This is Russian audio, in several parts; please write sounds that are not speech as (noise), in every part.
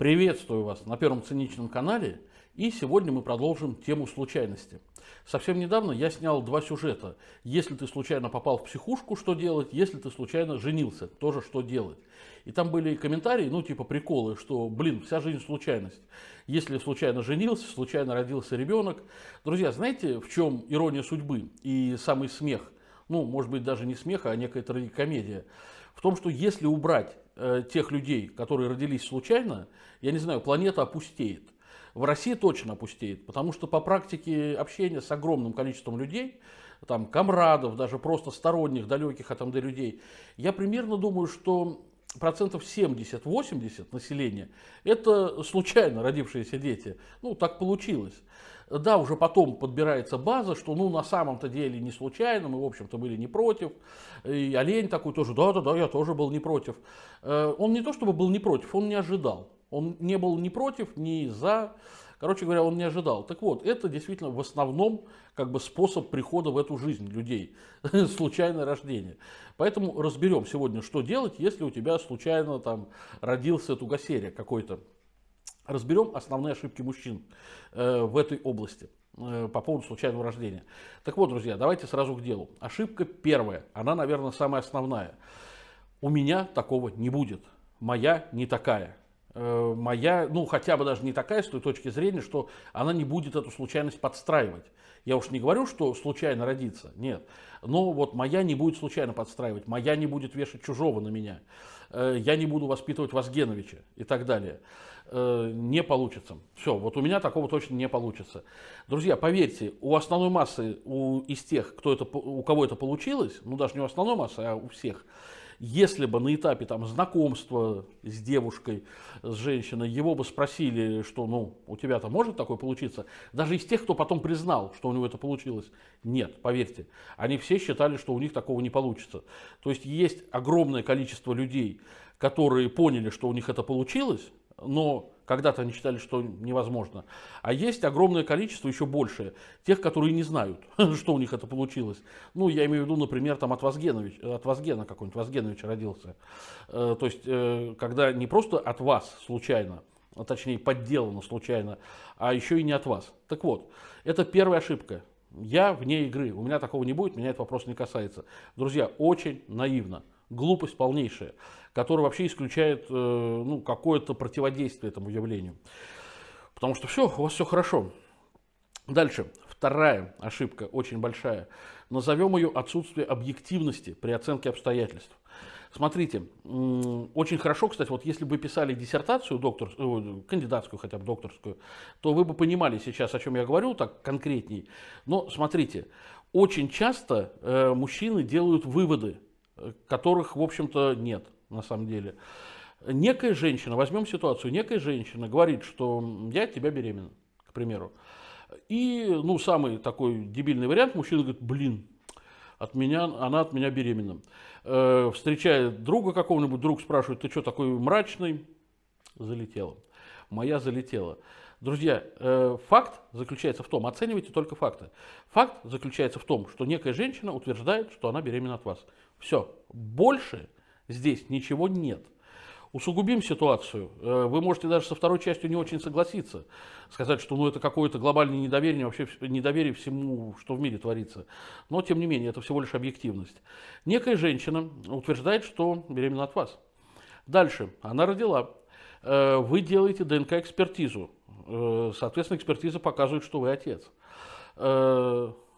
Приветствую вас на Первом Циничном канале, и сегодня мы продолжим тему случайности. Совсем недавно я снял два сюжета. Если ты случайно попал в психушку, что делать? Если ты случайно женился, тоже что делать? И там были комментарии, ну типа приколы, что, блин, вся жизнь случайность. Если случайно женился, случайно родился ребенок. Друзья, знаете, в чем ирония судьбы и самый смех? Ну, может быть, даже не смех, а некая трагикомедия. комедия в том, что если убрать э, тех людей, которые родились случайно, я не знаю, планета опустеет. В России точно опустеет, потому что по практике общения с огромным количеством людей, там, комрадов, даже просто сторонних, далеких от МД людей, я примерно думаю, что процентов 70-80 населения – это случайно родившиеся дети. Ну, так получилось. Да, уже потом подбирается база, что ну на самом-то деле не случайно, мы в общем-то были не против. И Олень такой тоже, да-да-да, я тоже был не против. Э, он не то чтобы был не против, он не ожидал. Он не был ни против, ни за. Короче говоря, он не ожидал. Так вот, это действительно в основном как бы способ прихода в эту жизнь людей. (laughs) Случайное рождение. Поэтому разберем сегодня, что делать, если у тебя случайно там родился Тугасерия какой-то разберем основные ошибки мужчин э, в этой области э, по поводу случайного рождения. Так вот, друзья, давайте сразу к делу. Ошибка первая, она, наверное, самая основная. У меня такого не будет. Моя не такая э, моя, ну хотя бы даже не такая с той точки зрения, что она не будет эту случайность подстраивать. Я уж не говорю, что случайно родится, нет. Но вот моя не будет случайно подстраивать, моя не будет вешать чужого на меня, я не буду воспитывать Вазгеновича и так далее э, не получится. Все, вот у меня такого точно не получится. Друзья, поверьте, у основной массы, у, из тех, кто это, у кого это получилось, ну даже не у основной массы, а у всех, если бы на этапе там, знакомства с девушкой, с женщиной, его бы спросили, что ну, у тебя-то может такое получиться, даже из тех, кто потом признал, что у него это получилось, нет, поверьте, они все считали, что у них такого не получится. То есть есть огромное количество людей, которые поняли, что у них это получилось, но когда-то они считали, что невозможно. А есть огромное количество, еще большее, тех, которые не знают, (laughs) что у них это получилось. Ну, я имею в виду, например, там от, Возгенович, от Возгена какой-нибудь, Возгенович родился. Э, то есть, э, когда не просто от вас случайно, а точнее подделано случайно, а еще и не от вас. Так вот, это первая ошибка. Я вне игры, у меня такого не будет, меня этот вопрос не касается. Друзья, очень наивно глупость полнейшая, которая вообще исключает э, ну, какое-то противодействие этому явлению. Потому что все, у вас все хорошо. Дальше. Вторая ошибка, очень большая. Назовем ее отсутствие объективности при оценке обстоятельств. Смотрите, очень хорошо, кстати, вот если бы писали диссертацию, доктор, э, кандидатскую хотя бы докторскую, то вы бы понимали сейчас, о чем я говорю, так конкретней. Но смотрите, очень часто э, мужчины делают выводы которых, в общем-то, нет на самом деле. Некая женщина, возьмем ситуацию, некая женщина говорит, что я от тебя беременна, к примеру. И, ну, самый такой дебильный вариант, мужчина говорит, блин, от меня, она от меня беременна. Э, встречает друга какого-нибудь, друг спрашивает, ты что такой мрачный? Залетела. Моя залетела. Друзья, э, факт заключается в том, оценивайте только факты. Факт заключается в том, что некая женщина утверждает, что она беременна от вас. Все, больше здесь ничего нет. Усугубим ситуацию. Э, вы можете даже со второй частью не очень согласиться. Сказать, что ну, это какое-то глобальное недоверие, вообще недоверие всему, что в мире творится. Но, тем не менее, это всего лишь объективность. Некая женщина утверждает, что беременна от вас. Дальше. Она родила. Э, вы делаете ДНК-экспертизу. Э, соответственно, экспертиза показывает, что вы отец.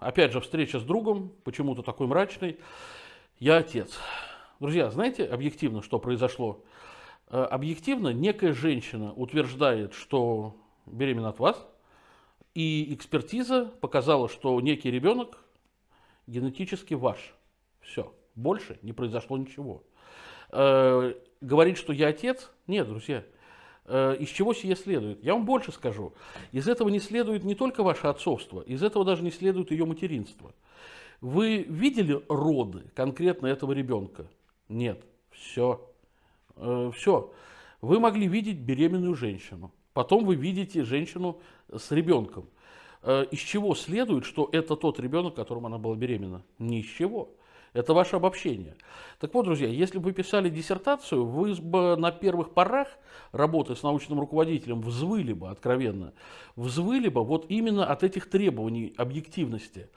Опять же, встреча с другом, почему-то такой мрачный я отец. Друзья, знаете объективно, что произошло? Э, объективно некая женщина утверждает, что беременна от вас, и экспертиза показала, что некий ребенок генетически ваш. Все, больше не произошло ничего. Э, говорит, что я отец? Нет, друзья. Э, из чего сие следует? Я вам больше скажу. Из этого не следует не только ваше отцовство, из этого даже не следует ее материнство. Вы видели роды конкретно этого ребенка? Нет. Все. Э, все. Вы могли видеть беременную женщину. Потом вы видите женщину с ребенком. Э, из чего следует, что это тот ребенок, которым она была беременна? Ни из чего. Это ваше обобщение. Так вот, друзья, если бы вы писали диссертацию, вы бы на первых порах работы с научным руководителем взвыли бы, откровенно, взвыли бы вот именно от этих требований объективности.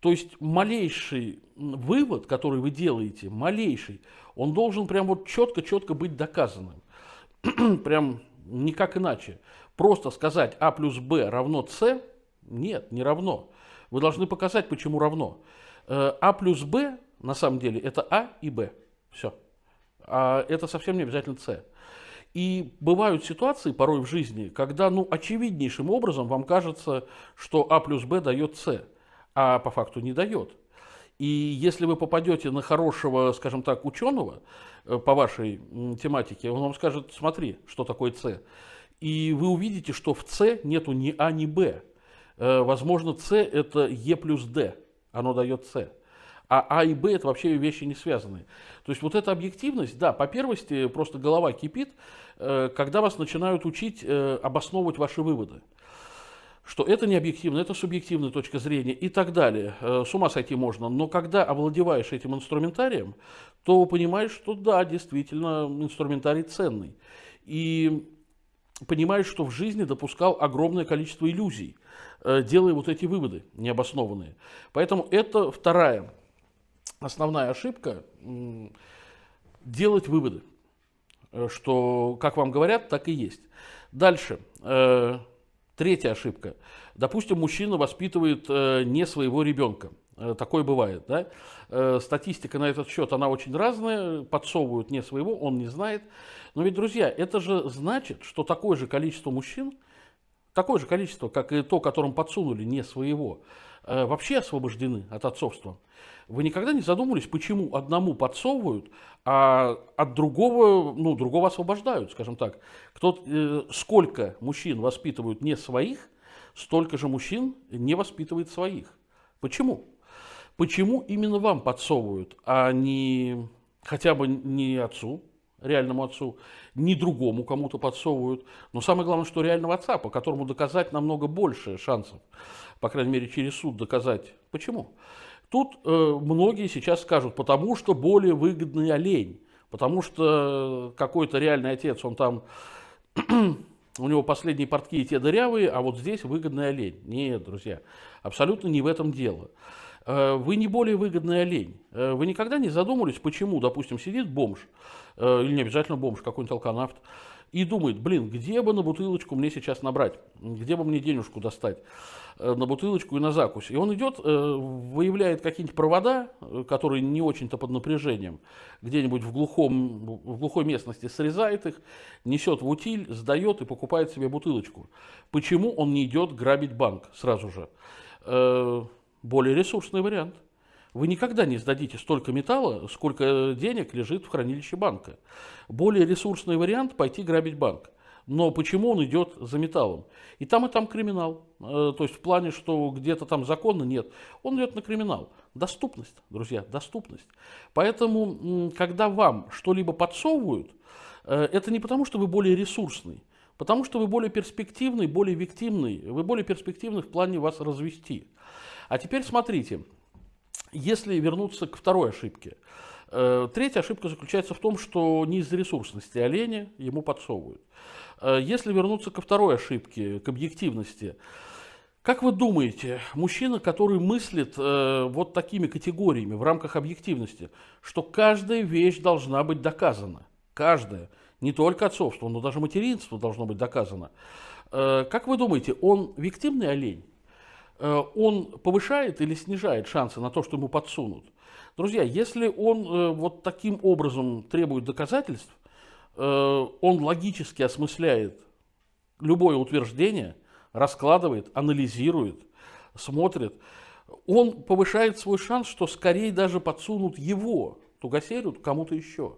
То есть малейший вывод, который вы делаете, малейший, он должен прям вот четко-четко быть доказанным. (clears throat) прям никак иначе. Просто сказать А плюс Б равно С, нет, не равно. Вы должны показать, почему равно. Э, а плюс Б, на самом деле, это А и Б. Все. А это совсем не обязательно С. И бывают ситуации порой в жизни, когда ну, очевиднейшим образом вам кажется, что А плюс Б дает С а по факту не дает. И если вы попадете на хорошего, скажем так, ученого э, по вашей тематике, он вам скажет, смотри, что такое С. И вы увидите, что в С нету ни А, ни Б. Э, возможно, С это Е плюс Д, оно дает С. А А и Б это вообще вещи не связанные. То есть вот эта объективность, да, по первости просто голова кипит, э, когда вас начинают учить обосновывать ваши выводы что это не объективно, это субъективная точка зрения и так далее. Э, с ума сойти можно. Но когда овладеваешь этим инструментарием, то понимаешь, что да, действительно, инструментарий ценный. И понимаешь, что в жизни допускал огромное количество иллюзий, э, делая вот эти выводы необоснованные. Поэтому это вторая основная ошибка – делать выводы, э, что, как вам говорят, так и есть. Дальше. Третья ошибка. Допустим, мужчина воспитывает э, не своего ребенка. Э, такое бывает. Да? Э, статистика на этот счет, она очень разная, подсовывают не своего, он не знает. Но ведь, друзья, это же значит, что такое же количество мужчин такое же количество, как и то, которым подсунули не своего, э, вообще освобождены от отцовства. Вы никогда не задумывались, почему одному подсовывают, а от другого, ну, другого освобождают, скажем так. Кто, э, сколько мужчин воспитывают не своих, столько же мужчин не воспитывает своих. Почему? Почему именно вам подсовывают, а не хотя бы не отцу, реальному отцу, ни другому кому-то подсовывают. Но самое главное, что реального отца, по которому доказать намного больше шансов, по крайней мере, через суд доказать. Почему? Тут э, многие сейчас скажут, потому что более выгодный олень, потому что э, какой-то реальный отец, он там, (clears throat) у него последние портки и те дырявые, а вот здесь выгодный олень. Нет, друзья, абсолютно не в этом дело. Э, вы не более выгодный олень. Э, вы никогда не задумывались, почему, допустим, сидит бомж, э, или не обязательно бомж, какой-нибудь алканавт, и думает, блин, где бы на бутылочку мне сейчас набрать, где бы мне денежку достать на бутылочку и на закусь. И он идет, выявляет какие-нибудь провода, которые не очень-то под напряжением, где-нибудь в, глухом, в глухой местности срезает их, несет в утиль, сдает и покупает себе бутылочку. Почему он не идет грабить банк сразу же? более ресурсный вариант. Вы никогда не сдадите столько металла, сколько денег лежит в хранилище банка. Более ресурсный вариант – пойти грабить банк. Но почему он идет за металлом? И там, и там криминал. Э, то есть в плане, что где-то там законно нет. Он идет на криминал. Доступность, друзья, доступность. Поэтому, когда вам что-либо подсовывают, э, это не потому, что вы более ресурсный, потому что вы более перспективный, более виктивный, вы более перспективны в плане вас развести. А теперь смотрите, если вернуться к второй ошибке. Э, третья ошибка заключается в том, что не из-за ресурсности оленя ему подсовывают. Э, если вернуться ко второй ошибке, к объективности, как вы думаете, мужчина, который мыслит э, вот такими категориями в рамках объективности, что каждая вещь должна быть доказана, каждая, не только отцовство, но даже материнство должно быть доказано, как вы думаете, он виктимный олень? Э, он повышает или снижает шансы на то, что ему подсунут. Друзья, если он э, вот таким образом требует доказательств, э, он логически осмысляет любое утверждение, раскладывает, анализирует, смотрит, он повышает свой шанс, что скорее даже подсунут его, тугосерют кому-то еще,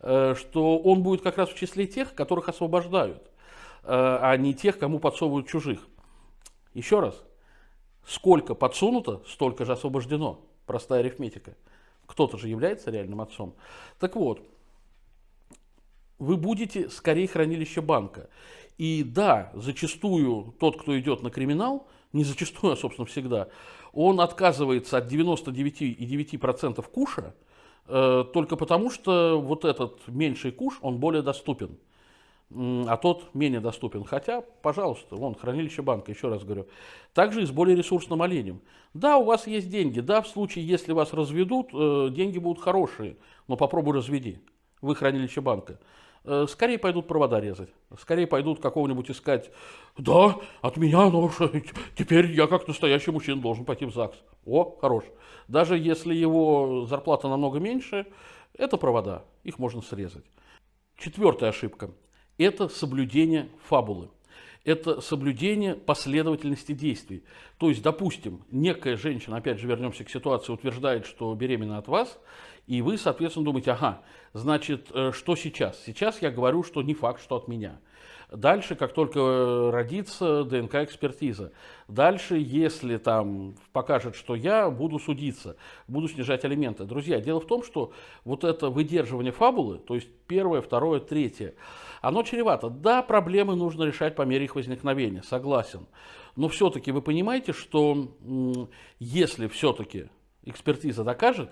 что он будет как раз в числе тех, которых освобождают, а не тех, кому подсовывают чужих. Еще раз, Сколько подсунуто, столько же освобождено. Простая арифметика. Кто-то же является реальным отцом. Так вот, вы будете скорее хранилище банка. И да, зачастую тот, кто идет на криминал, не зачастую, а, собственно, всегда, он отказывается от 99,9% куша, э, только потому что вот этот меньший куш, он более доступен а тот менее доступен. Хотя, пожалуйста, вон, хранилище банка, еще раз говорю. Также и с более ресурсным оленем. Да, у вас есть деньги, да, в случае, если вас разведут, э, деньги будут хорошие, но попробуй разведи, вы хранилище банка. Э, скорее пойдут провода резать, скорее пойдут какого-нибудь искать. Да, от меня, но теперь я как настоящий мужчина должен пойти в ЗАГС. О, хорош. Даже если его зарплата намного меньше, это провода, их можно срезать. Четвертая ошибка это соблюдение фабулы это соблюдение последовательности действий. То есть, допустим, некая женщина, опять же вернемся к ситуации, утверждает, что беременна от вас, и вы, соответственно, думаете, ага, значит, э, что сейчас? Сейчас я говорю, что не факт, что от меня. Дальше, как только э, родится ДНК-экспертиза. Дальше, если там покажет, что я, буду судиться, буду снижать алименты. Друзья, дело в том, что вот это выдерживание фабулы, то есть первое, второе, третье, оно чревато. Да, проблемы нужно решать по мере их возникновения, согласен. Но все-таки вы понимаете, что если все-таки экспертиза докажет,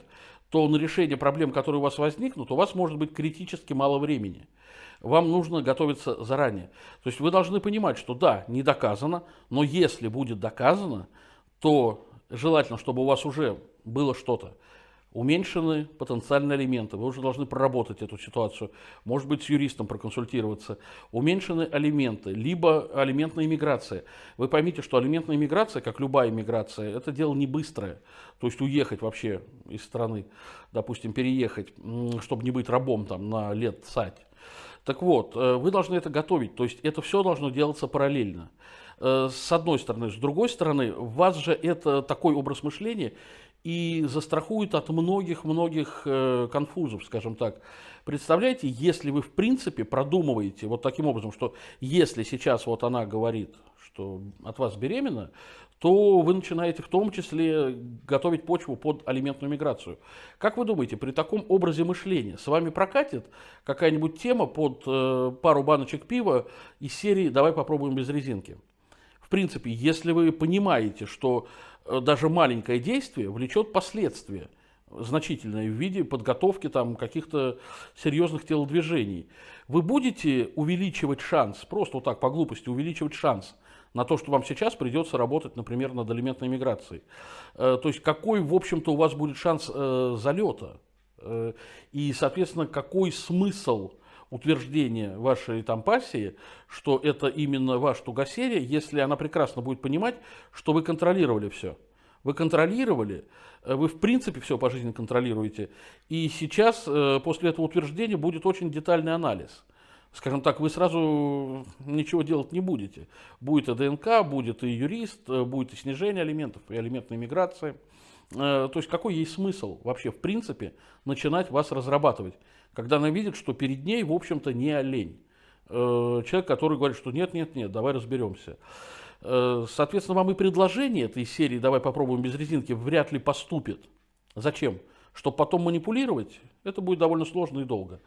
то на решение проблем, которые у вас возникнут, у вас может быть критически мало времени. Вам нужно готовиться заранее. То есть вы должны понимать, что да, не доказано, но если будет доказано, то желательно, чтобы у вас уже было что-то уменьшены потенциальные элементы, вы уже должны проработать эту ситуацию, может быть, с юристом проконсультироваться, уменьшены алименты, либо алиментная иммиграция. Вы поймите, что алиментная иммиграция, как любая иммиграция, это дело не быстрое, то есть уехать вообще из страны, допустим, переехать, чтобы не быть рабом там на лет сать. Так вот, э, вы должны это готовить, то есть это все должно делаться параллельно э, с одной стороны. С другой стороны, у вас же это такой образ мышления и застрахует от многих-многих э, конфузов, скажем так. Представляете, если вы в принципе продумываете вот таким образом, что если сейчас вот она говорит, что от вас беременна, то вы начинаете в том числе готовить почву под алиментную миграцию. Как вы думаете, при таком образе мышления с вами прокатит какая-нибудь тема под э, пару баночек пива из серии «Давай попробуем без резинки»? В принципе, если вы понимаете, что э, даже маленькое действие влечет последствия, значительное в виде подготовки там каких-то серьезных телодвижений. Вы будете увеличивать шанс, просто вот так по глупости увеличивать шанс на то, что вам сейчас придется работать, например, над элементной миграцией. Э, то есть какой, в общем-то, у вас будет шанс э, залета? И, соответственно, какой смысл утверждение вашей там пассии, что это именно ваш Тугасерия, если она прекрасно будет понимать, что вы контролировали все. Вы контролировали, э, вы в принципе все по жизни контролируете. И сейчас э, после этого утверждения будет очень детальный анализ скажем так, вы сразу э, ничего делать не будете. Будет и ДНК, будет и юрист, будет и снижение алиментов, и алиментная миграция. Э, то есть какой ей смысл вообще в принципе начинать вас разрабатывать, когда она видит, что перед ней, в общем-то, не олень. Э, человек, который говорит, что нет, нет, нет, давай разберемся. Э, соответственно, вам и предложение этой серии «Давай попробуем без резинки» вряд ли поступит. Зачем? Чтобы потом манипулировать, это будет довольно сложно и долго.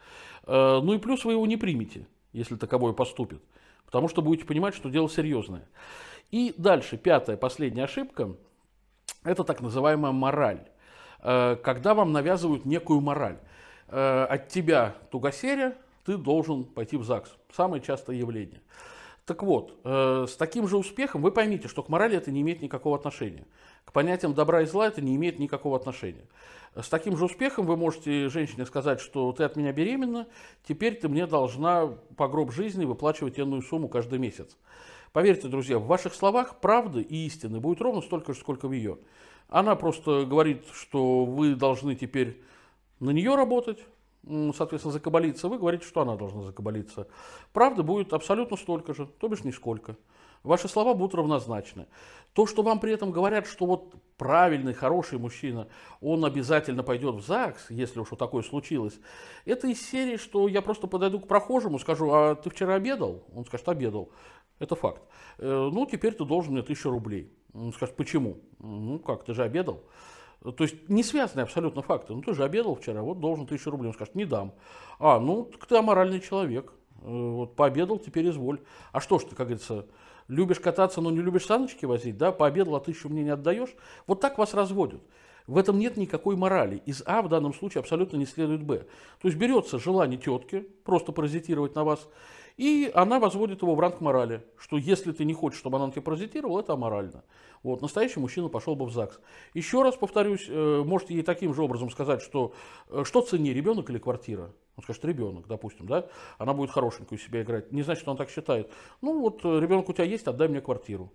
Ну и плюс вы его не примете, если таковое поступит, потому что будете понимать, что дело серьезное. И дальше, пятая, последняя ошибка – это так называемая мораль. Э, когда вам навязывают некую мораль. Э, от тебя тугосерия, ты должен пойти в ЗАГС. Самое частое явление. Так вот, э, с таким же успехом вы поймите, что к морали это не имеет никакого отношения. К понятиям добра и зла это не имеет никакого отношения. С таким же успехом вы можете женщине сказать, что ты от меня беременна, теперь ты мне должна по гроб жизни выплачивать энную сумму каждый месяц. Поверьте, друзья, в ваших словах правды и истины будет ровно столько же, сколько в ее. Она просто говорит, что вы должны теперь на нее работать, соответственно, закабалиться, вы говорите, что она должна закабалиться. Правда будет абсолютно столько же, то бишь нисколько. Ваши слова будут равнозначны. То, что вам при этом говорят, что вот правильный, хороший мужчина, он обязательно пойдет в ЗАГС, если уж вот такое случилось, это из серии, что я просто подойду к прохожему, скажу, а ты вчера обедал? Он скажет, обедал. Это факт. Э, ну, теперь ты должен мне тысячу рублей. Он скажет, почему? Ну, как, ты же обедал. То есть не связанные абсолютно факты. Ну, ты же обедал вчера, вот должен тысячу рублей. Он скажет, не дам. А, ну, так ты аморальный человек. Э, вот, пообедал, теперь изволь. А что ж ты, как говорится, любишь кататься, но не любишь саночки возить, да? Пообедал, а тысячу мне не отдаешь? Вот так вас разводят. В этом нет никакой морали. Из А в данном случае абсолютно не следует Б. То есть берется желание тетки просто паразитировать на вас, и она возводит его в ранг морали, что если ты не хочешь, чтобы она на тебя паразитировала, это аморально. Вот, настоящий мужчина пошел бы в ЗАГС. Еще раз повторюсь, э, можете ей таким же образом сказать, что э, что ценнее, ребенок или квартира? Он скажет, ребенок, допустим, да, она будет хорошенькую себя играть. Не значит, что он так считает. Ну вот, э, ребенок у тебя есть, отдай мне квартиру.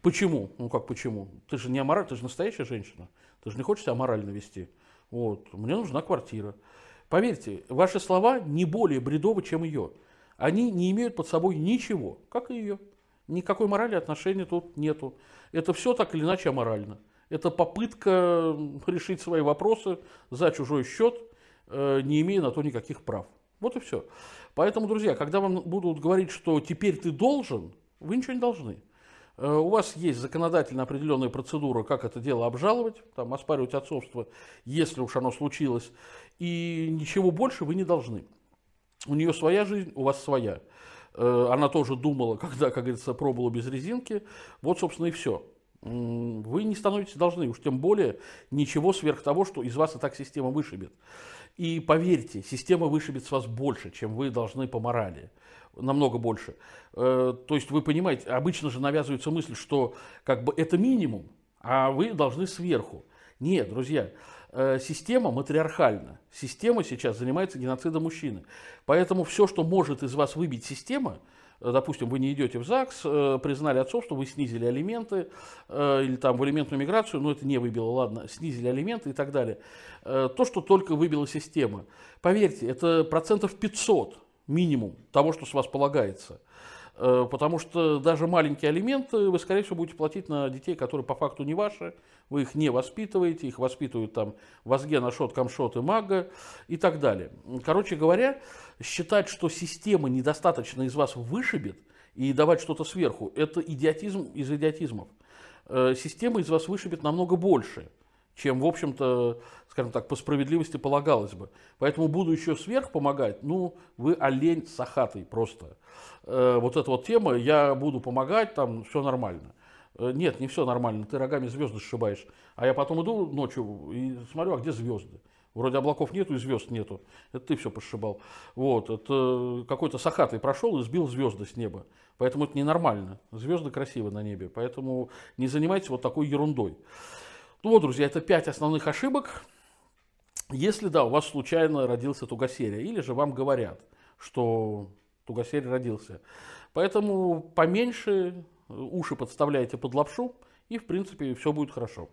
Почему? Ну как почему? Ты же не амораль, ты же настоящая женщина. Ты же не хочешь себя аморально вести. Вот, мне нужна квартира. Поверьте, ваши слова не более бредовы, чем ее. Они не имеют под собой ничего, как и ее. Никакой морали отношения тут нету. Это все так или иначе аморально. Это попытка решить свои вопросы за чужой счет, э, не имея на то никаких прав. Вот и все. Поэтому, друзья, когда вам будут говорить, что теперь ты должен, вы ничего не должны. Э, у вас есть законодательно определенная процедура, как это дело обжаловать, там, оспаривать отцовство, если уж оно случилось, и ничего больше вы не должны. У нее своя жизнь, у вас своя. Э, она тоже думала, когда, как говорится, пробовала без резинки. Вот, собственно, и все. Вы не становитесь должны, уж тем более ничего сверх того, что из вас и так система вышибет. И поверьте, система вышибет с вас больше, чем вы должны по морали. Намного больше. Э, то есть вы понимаете, обычно же навязывается мысль, что как бы это минимум, а вы должны сверху. Нет, друзья, Э, система матриархальна. Система сейчас занимается геноцидом мужчины. Поэтому все, что может из вас выбить система, э, допустим, вы не идете в ЗАГС, э, признали отцов, отцовство, вы снизили алименты, или там в алиментную миграцию, но ну, это не выбило, ладно, снизили алименты и так далее. То, что только выбила система. Поверьте, это процентов 500 минимум того, что с вас полагается. Э, потому что даже маленький алименты вы, скорее всего, будете платить на детей, которые по факту не ваши. Вы их не воспитываете, их воспитывают там Вазген, Ашот, Камшот и Мага и так далее. Короче говоря, считать, что система недостаточно из вас вышибет и давать что-то сверху, это идиотизм из идиотизмов. Э, система из вас вышибет намного больше чем, в общем-то, скажем так, по справедливости полагалось бы. Поэтому буду еще сверх помогать, ну, вы олень сахатый просто. Э, вот эта вот тема, я буду помогать, там все нормально. Э, нет, не все нормально, ты рогами звезды сшибаешь. А я потом иду ночью и смотрю, а где звезды? Вроде облаков нету и звезд нету. Это ты все пошибал. Вот, это какой-то сахатый прошел и сбил звезды с неба. Поэтому это ненормально. Звезды красивы на небе. Поэтому не занимайтесь вот такой ерундой. Ну вот, друзья, это пять основных ошибок. Если, да, у вас случайно родился тугосерия или же вам говорят, что тугосерия родился. Поэтому поменьше э, уши подставляйте под лапшу, и, в принципе, все будет хорошо.